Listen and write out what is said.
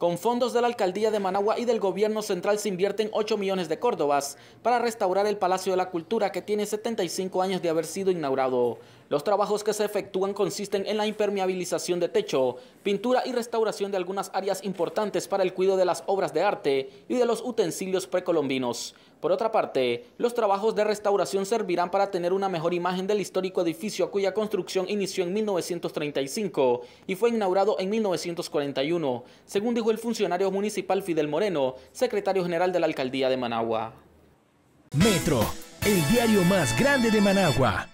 Con fondos de la Alcaldía de Managua y del Gobierno Central se invierten 8 millones de córdobas para restaurar el Palacio de la Cultura que tiene 75 años de haber sido inaugurado. Los trabajos que se efectúan consisten en la impermeabilización de techo, pintura y restauración de algunas áreas importantes para el cuidado de las obras de arte y de los utensilios precolombinos. Por otra parte, los trabajos de restauración servirán para tener una mejor imagen del histórico edificio cuya construcción inició en 1935 y fue inaugurado en 1941, según dijo el funcionario municipal Fidel Moreno, secretario general de la alcaldía de Managua. Metro, el diario más grande de Managua.